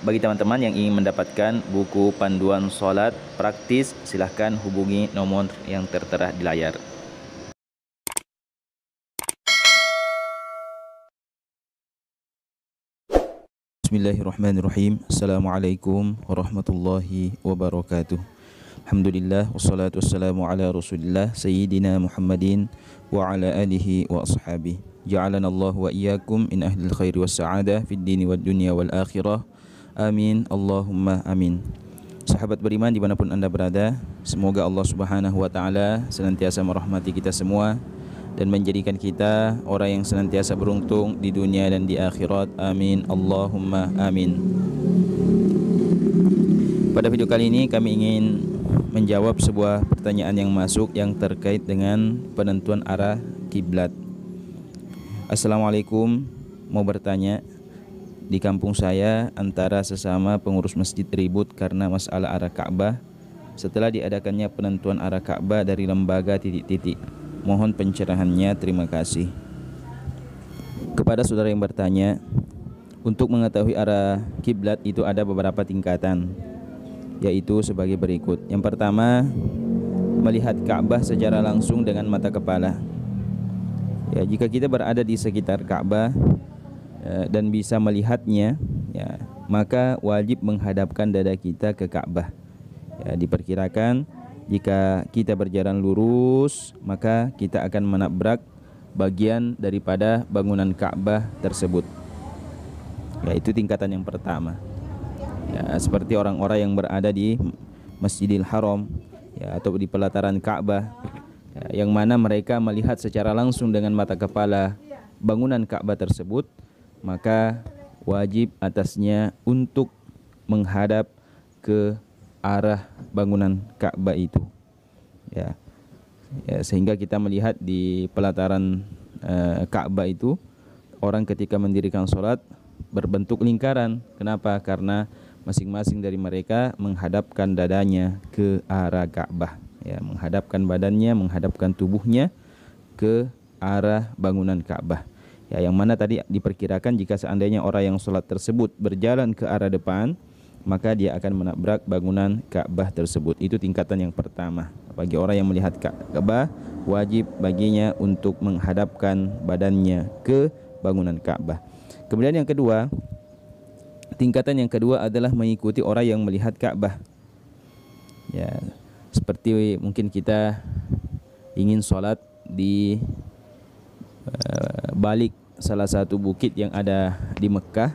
bagi teman-teman yang ingin mendapatkan buku panduan sholat praktis, silahkan hubungi nomor yang tertera di layar. Bismillahirrahmanirrahim. Assalamualaikum warahmatullahi wabarakatuh. Alhamdulillah wassalatu wassalamu ala Rasulillah sayyidina Muhammadin wa ala alihi wa ashabihi. Ja'alana Allah wa iyyakum min ahli al-khair was sa'adah fid dini wad dunya wal akhirah. Amin Allahumma amin Sahabat beriman dimanapun anda berada Semoga Allah subhanahu wa ta'ala Senantiasa merahmati kita semua Dan menjadikan kita orang yang senantiasa beruntung Di dunia dan di akhirat Amin Allahumma amin Pada video kali ini kami ingin menjawab sebuah pertanyaan yang masuk yang terkait dengan penentuan arah kiblat. Assalamualaikum, mau bertanya, di kampung saya antara sesama pengurus masjid ribut karena masalah arah Ka'bah setelah diadakannya penentuan arah Ka'bah dari lembaga titik-titik. Mohon pencerahannya, terima kasih. Kepada saudara yang bertanya, untuk mengetahui arah kiblat itu ada beberapa tingkatan yaitu sebagai berikut. Yang pertama, melihat Ka'bah secara langsung dengan mata kepala. Ya, jika kita berada di sekitar Ka'bah, Ya, dan bisa melihatnya ya maka wajib menghadapkan dada kita ke Ka'bah ya, diperkirakan jika kita berjalan lurus maka kita akan menabrak bagian daripada bangunan Ka'bah tersebut ya itu tingkatan yang pertama ya, seperti orang-orang yang berada di Masjidil Haram ya, atau di pelataran Ka'bah ya, yang mana mereka melihat secara langsung dengan mata kepala bangunan Ka'bah tersebut maka wajib atasnya untuk menghadap ke arah bangunan Ka'bah itu. Ya. ya. Sehingga kita melihat di pelataran uh, Ka'bah itu orang ketika mendirikan sholat berbentuk lingkaran. Kenapa? Karena masing-masing dari mereka menghadapkan dadanya ke arah Ka'bah. Ya, menghadapkan badannya, menghadapkan tubuhnya ke arah bangunan Ka'bah. Ya, yang mana tadi diperkirakan jika seandainya orang yang sholat tersebut berjalan ke arah depan, maka dia akan menabrak bangunan Ka'bah tersebut. Itu tingkatan yang pertama. Bagi orang yang melihat Ka'bah, wajib baginya untuk menghadapkan badannya ke bangunan Ka'bah. Kemudian yang kedua, tingkatan yang kedua adalah mengikuti orang yang melihat Ka'bah. Ya, seperti mungkin kita ingin sholat di uh, balik salah satu bukit yang ada di Mekah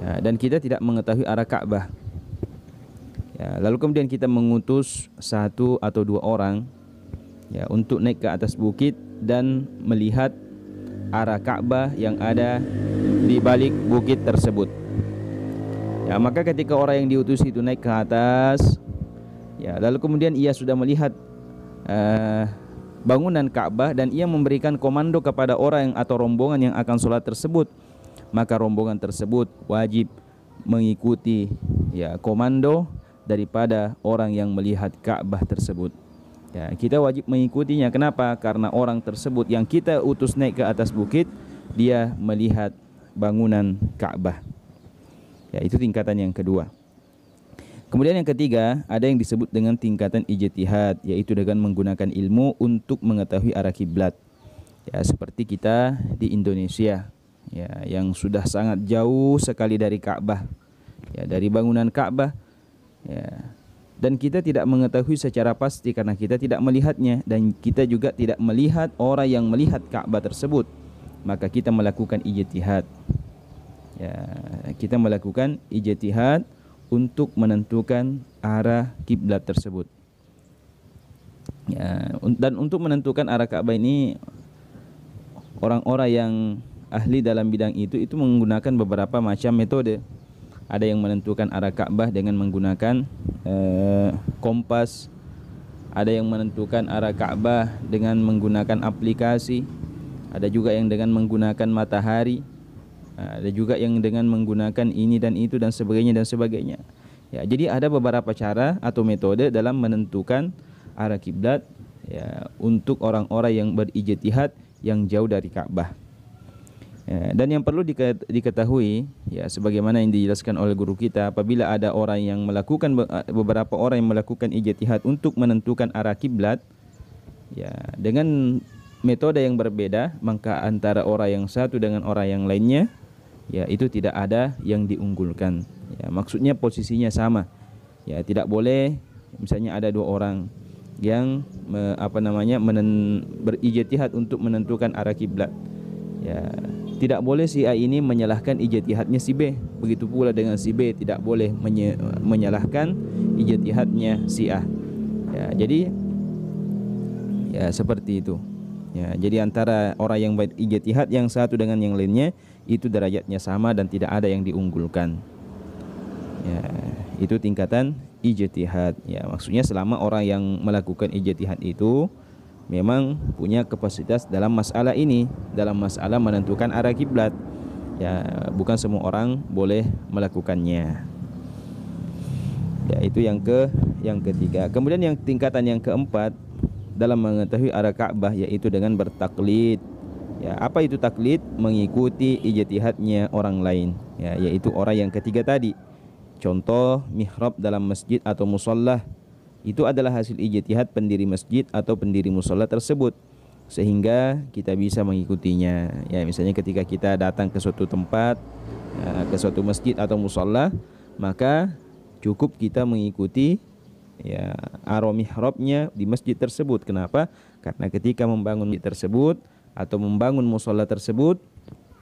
ya, dan kita tidak mengetahui arah Ka'bah ya, lalu kemudian kita mengutus satu atau dua orang ya, untuk naik ke atas bukit dan melihat arah Ka'bah yang ada di balik bukit tersebut ya, maka ketika orang yang diutus itu naik ke atas ya lalu kemudian ia sudah melihat uh, bangunan Ka'bah dan ia memberikan komando kepada orang atau rombongan yang akan sholat tersebut maka rombongan tersebut wajib mengikuti ya komando daripada orang yang melihat Ka'bah tersebut ya kita wajib mengikutinya kenapa karena orang tersebut yang kita utus naik ke atas bukit dia melihat bangunan Ka'bah ya itu tingkatan yang kedua Kemudian yang ketiga, ada yang disebut dengan tingkatan ijtihad, yaitu dengan menggunakan ilmu untuk mengetahui arah kiblat. Ya, seperti kita di Indonesia, ya, yang sudah sangat jauh sekali dari Ka'bah, ya, dari bangunan Ka'bah, ya, dan kita tidak mengetahui secara pasti karena kita tidak melihatnya dan kita juga tidak melihat orang yang melihat Ka'bah tersebut maka kita melakukan ijtihad ya kita melakukan ijtihad untuk menentukan arah kiblat tersebut. Ya, dan untuk menentukan arah Ka'bah ini orang-orang yang ahli dalam bidang itu itu menggunakan beberapa macam metode. Ada yang menentukan arah Ka'bah dengan menggunakan eh, kompas. Ada yang menentukan arah Ka'bah dengan menggunakan aplikasi. Ada juga yang dengan menggunakan matahari Ah, ada juga yang dengan menggunakan ini dan itu dan sebagainya dan sebagainya ya jadi ada beberapa cara atau metode dalam menentukan arah kiblat ya untuk orang-orang yang berijtihad yang jauh dari Ka'bah ya, dan yang perlu diketahui ya sebagaimana yang dijelaskan oleh guru kita apabila ada orang yang melakukan ah, beberapa orang yang melakukan ijtihad untuk menentukan arah kiblat ya dengan metode yang berbeda maka antara orang yang satu dengan orang yang lainnya ya itu tidak ada yang diunggulkan ya maksudnya posisinya sama ya tidak boleh misalnya ada dua orang yang me, apa namanya menen, berijtihad untuk menentukan arah kiblat ya tidak boleh si A ini menyalahkan ijtihadnya si B begitu pula dengan si B tidak boleh menye, menyalahkan ijtihadnya si A ya jadi ya seperti itu Ya, jadi antara orang yang ijtihad yang satu dengan yang lainnya itu derajatnya sama dan tidak ada yang diunggulkan. Ya, itu tingkatan ijtihad. Ya, maksudnya selama orang yang melakukan ijtihad itu memang punya kapasitas dalam masalah ini, dalam masalah menentukan arah kiblat. Ya, bukan semua orang boleh melakukannya. Ya, itu yang ke yang ketiga. Kemudian yang tingkatan yang keempat dalam mengetahui arah Ka'bah yaitu dengan bertaklid. Ya, apa itu taklid? Mengikuti ijtihadnya orang lain, ya, yaitu orang yang ketiga tadi. Contoh mihrab dalam masjid atau musallah itu adalah hasil ijtihad pendiri masjid atau pendiri musola tersebut sehingga kita bisa mengikutinya ya misalnya ketika kita datang ke suatu tempat ya, ke suatu masjid atau musola maka cukup kita mengikuti ya aro di masjid tersebut. Kenapa? Karena ketika membangun masjid tersebut atau membangun musola tersebut,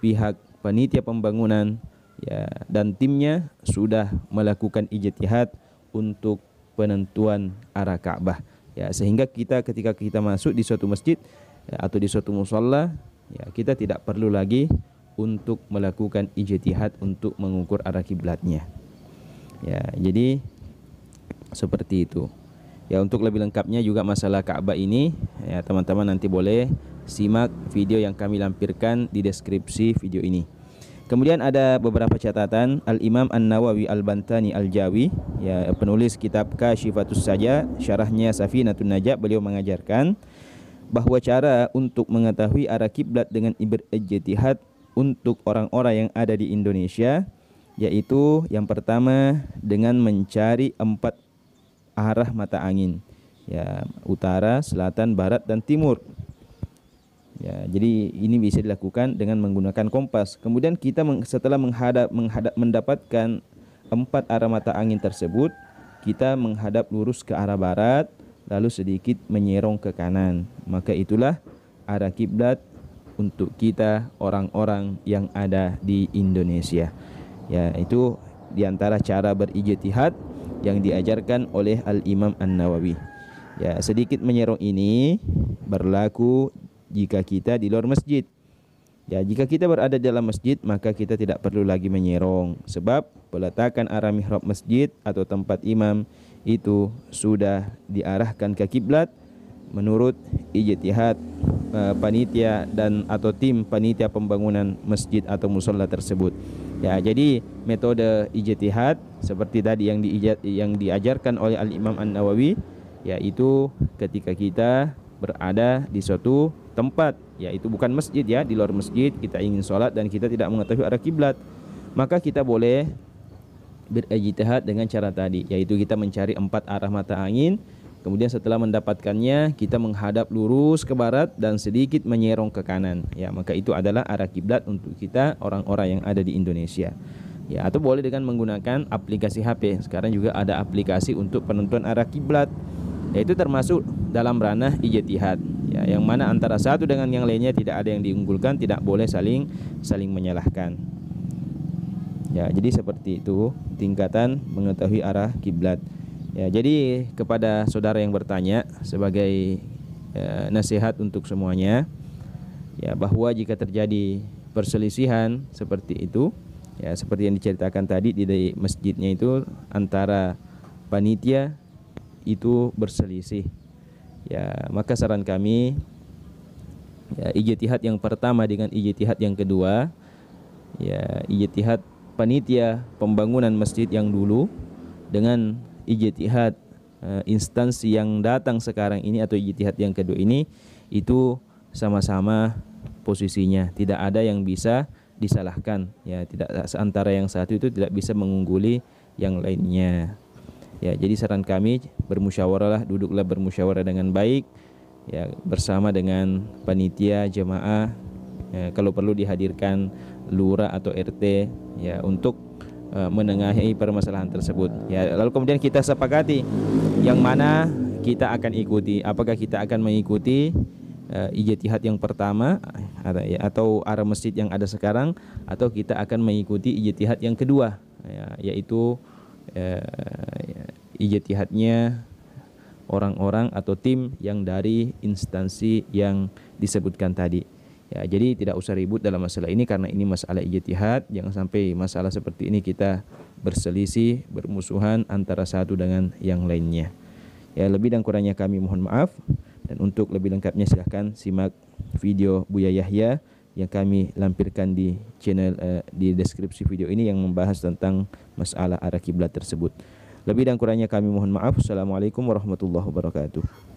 pihak panitia pembangunan ya dan timnya sudah melakukan ijtihad untuk penentuan arah Ka'bah. Ya, sehingga kita ketika kita masuk di suatu masjid ya, atau di suatu musola, ya kita tidak perlu lagi untuk melakukan ijtihad untuk mengukur arah kiblatnya. Ya, jadi seperti itu ya untuk lebih lengkapnya juga masalah Ka'bah ini ya teman-teman nanti boleh simak video yang kami lampirkan di deskripsi video ini kemudian ada beberapa catatan Al-Imam An-Nawawi Al-Bantani Al-Jawi ya penulis kitab Kashifatus Saja syarahnya Safinatun Najah beliau mengajarkan bahwa cara untuk mengetahui arah kiblat dengan berijtihad untuk orang-orang yang ada di Indonesia yaitu yang pertama dengan mencari empat arah mata angin ya utara, selatan, barat dan timur. Ya, jadi ini bisa dilakukan dengan menggunakan kompas. Kemudian kita setelah menghadap, menghadap mendapatkan empat arah mata angin tersebut, kita menghadap lurus ke arah barat, lalu sedikit menyerong ke kanan. Maka itulah arah kiblat untuk kita orang-orang yang ada di Indonesia. Ya, itu diantara cara berijtihad yang diajarkan oleh Al-Imam An-Nawawi. Ya, sedikit menyerong ini berlaku jika kita di luar masjid. Ya, jika kita berada dalam masjid, maka kita tidak perlu lagi menyerong sebab peletakan arah mihrab masjid atau tempat imam itu sudah diarahkan ke kiblat menurut ijtihad e, panitia dan atau tim panitia pembangunan masjid atau musola tersebut. Ya, jadi metode ijtihad seperti tadi yang yang diajarkan oleh Al Imam An Nawawi yaitu ketika kita berada di suatu tempat yaitu bukan masjid ya di luar masjid kita ingin sholat dan kita tidak mengetahui arah kiblat maka kita boleh berijtihad dengan cara tadi yaitu kita mencari empat arah mata angin kemudian setelah mendapatkannya kita menghadap lurus ke barat dan sedikit menyerong ke kanan ya maka itu adalah arah kiblat untuk kita orang-orang yang ada di Indonesia ya atau boleh dengan menggunakan aplikasi HP sekarang juga ada aplikasi untuk penentuan arah kiblat yaitu termasuk dalam ranah ijtihad ya yang mana antara satu dengan yang lainnya tidak ada yang diunggulkan tidak boleh saling saling menyalahkan ya jadi seperti itu tingkatan mengetahui arah kiblat ya jadi kepada saudara yang bertanya sebagai ya, nasihat untuk semuanya ya bahwa jika terjadi perselisihan seperti itu ya seperti yang diceritakan tadi di masjidnya itu antara panitia itu berselisih ya maka saran kami ya ijtihad yang pertama dengan ijtihad yang kedua ya ijtihad panitia pembangunan masjid yang dulu dengan ijtihad uh, instansi yang datang sekarang ini atau ijtihad yang kedua ini itu sama-sama posisinya tidak ada yang bisa disalahkan ya tidak antara yang satu itu tidak bisa mengungguli yang lainnya ya jadi saran kami bermusyawarahlah duduklah bermusyawarah dengan baik ya bersama dengan panitia jemaah ya, kalau perlu dihadirkan lurah atau RT ya untuk uh, menengahi permasalahan tersebut ya lalu kemudian kita sepakati yang mana kita akan ikuti apakah kita akan mengikuti uh, ijtihad yang pertama ya, atau arah masjid yang ada sekarang atau kita akan mengikuti ijtihad yang kedua ya, yaitu uh, ijtihadnya orang-orang atau tim yang dari instansi yang disebutkan tadi. Ya, jadi tidak usah ribut dalam masalah ini karena ini masalah ijtihad, jangan sampai masalah seperti ini kita berselisih, bermusuhan antara satu dengan yang lainnya. Ya, lebih dan kurangnya kami mohon maaf. Dan untuk lebih lengkapnya silakan simak video Buya Yahya yang kami lampirkan di channel uh, di deskripsi video ini yang membahas tentang masalah arah kiblat tersebut. Lebih dan kurangnya kami mohon maaf. Assalamualaikum warahmatullahi wabarakatuh.